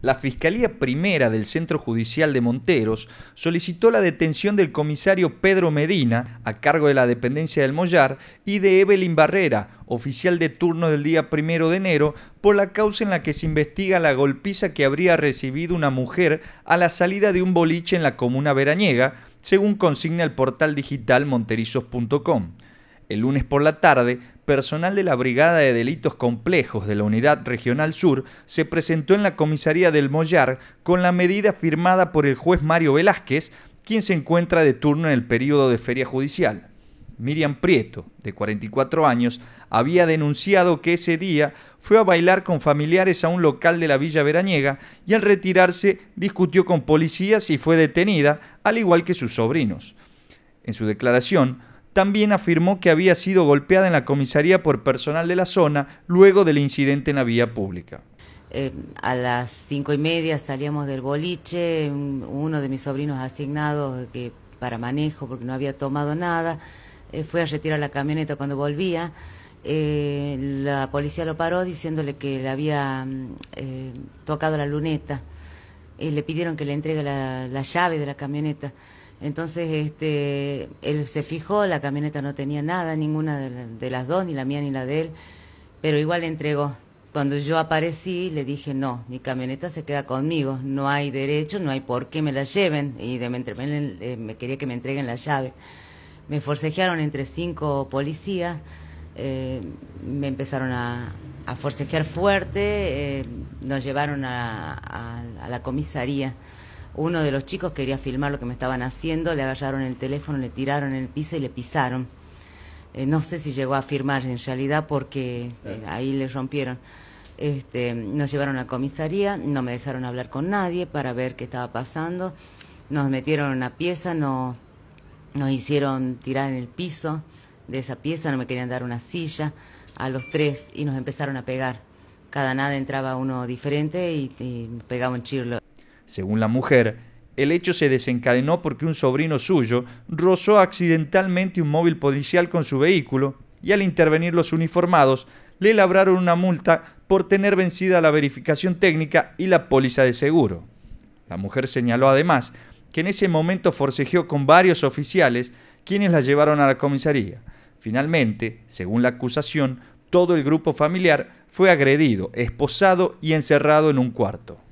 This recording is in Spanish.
la Fiscalía Primera del Centro Judicial de Monteros solicitó la detención del comisario Pedro Medina, a cargo de la dependencia del Mollar, y de Evelyn Barrera, oficial de turno del día primero de enero, por la causa en la que se investiga la golpiza que habría recibido una mujer a la salida de un boliche en la comuna veraniega, según consigna el portal digital monterizos.com el lunes por la tarde, personal de la Brigada de Delitos Complejos de la Unidad Regional Sur se presentó en la comisaría del Mollar con la medida firmada por el juez Mario Velázquez, quien se encuentra de turno en el periodo de feria judicial. Miriam Prieto, de 44 años, había denunciado que ese día fue a bailar con familiares a un local de la Villa Veraniega y al retirarse discutió con policías y fue detenida, al igual que sus sobrinos. En su declaración, también afirmó que había sido golpeada en la comisaría por personal de la zona luego del incidente en la vía pública. Eh, a las cinco y media salíamos del boliche, uno de mis sobrinos asignado que para manejo porque no había tomado nada, eh, fue a retirar la camioneta cuando volvía. Eh, la policía lo paró diciéndole que le había mm, tocado la luneta. y le pidieron que le entregue la llave de la camioneta. Entonces, este, él se fijó, la camioneta no tenía nada, ninguna de, las dos, ni la mía ni la de él, pero igual le entregó. Cuando yo aparecí, le dije, no, mi camioneta se queda conmigo, no hay derecho, no hay por qué me la lleven, y de, me, eh, quería que me entreguen la llave. Me forcejearon entre cinco policías, eh, me empezaron a, a forcejear fuerte, eh, nos llevaron a la comisaría uno de los chicos quería filmar lo que me estaban haciendo, le agarraron el teléfono, le tiraron en el piso y le pisaron. Eh, no sé si llegó a firmar en realidad porque eh, eh. ahí le rompieron. Este, nos llevaron a comisaría, no me dejaron hablar con nadie para ver qué estaba pasando. Nos metieron en una pieza, nos hicieron tirar en el piso de esa pieza, no me querían dar una silla a los tres y nos empezaron a pegar. Cada nada entraba uno diferente y, y pegaba un chirlo. Según la mujer, el hecho se desencadenó porque un sobrino suyo rozó accidentalmente un móvil policial con su vehículo y al intervenir los uniformados le labraron una multa por tener vencida la verificación técnica y la póliza de seguro. La mujer señaló además que en ese momento forcejeó con varios oficiales quienes la llevaron a la comisaría. Finalmente, según la acusación, todo el grupo familiar fue agredido, esposado y encerrado en un cuarto.